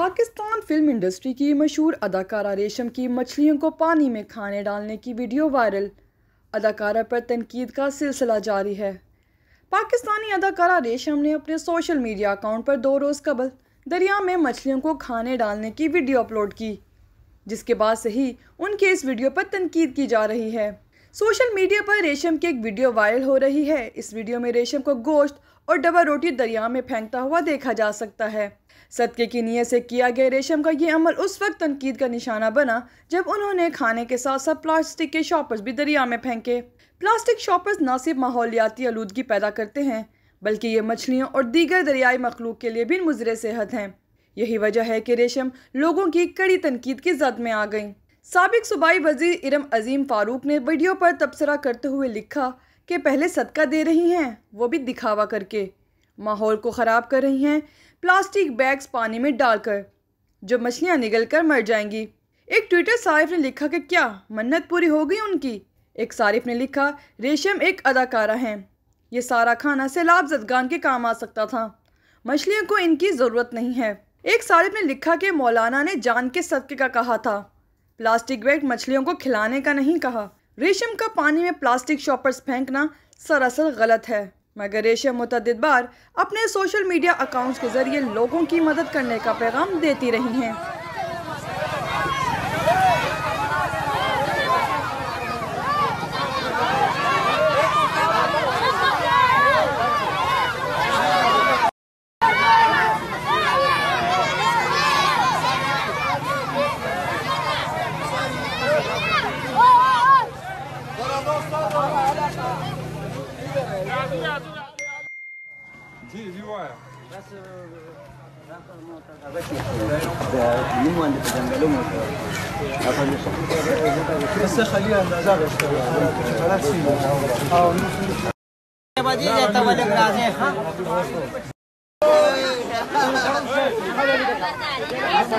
Pakistan film industry की मशहूर अदाकारा रेशम की मछलियों को पानी में खाने डालने की वीडियो वायरल अदाकारा पर तनकीद का सिलसिला जारी है पाकिस्तानी अदाकारा रेशम ने अपने सोशल मीडिया अकाउंट पर दो रोज़ कबल दरिया में मछलियों को खाने डालने की वीडियो अपलोड की जिसके बाद से ही उनके इस वीडियो पर तनकीद की जा रही है सोशल मीडिया पर रेशम की एक वीडियो वायरल हो रही है इस वीडियो में रेशम को गोश्त और डबा रोटी दरिया में फेंकता हुआ देखा जा सकता है सदके की नीयत से किया गया रेशम का ये अमल उस वक्त तनकीद का निशाना बना जब उन्होंने खाने के साथ साथ प्लास्टिक के शॉपर्स भी दरिया में फेंके प्लास्टिक शॉपर्स न सिर्फ माहौलियाती आलूदगी पैदा करते हैं बल्कि ये मछलियों और दीगर दरियाई मखलूक के लिए भी मुजर सेहत हैं यही वजह है कि रेशम लोगों की कड़ी तनकीद की जद में आ गई सबक सूबाई वजीर इरम अजीम फ़ारूक ने वीडियो पर तबसरा करते हुए लिखा कि पहले सदका दे रही हैं वो भी दिखावा करके माहौल को ख़राब कर रही हैं प्लास्टिक बैग्स पानी में डालकर जो मछलियाँ निकल कर मर जाएंगी एक ट्विटर सारिफ ने लिखा कि क्या मन्नत पूरी हो गई उनकी एक सारिफ ने लिखा रेशम एक अदाकारा हैं ये सारा खाना सैलाब जदगान के काम आ सकता था मछलियों को इनकी ज़रूरत नहीं है एक सारिफ ने लिखा कि मौलाना ने जान के सदके का कहा था प्लास्टिक बैग मछलियों को खिलाने का नहीं कहा रेशम का पानी में प्लास्टिक शॉपर्स फेंकना सरासर गलत है मगर रेशम मुतद बार अपने सोशल मीडिया अकाउंट्स के ज़रिए लोगों की मदद करने का पैगाम देती रही हैं جي جي واحد بس بس خليها النزاغ لا تسيبها بديجة تولك رازيخ ها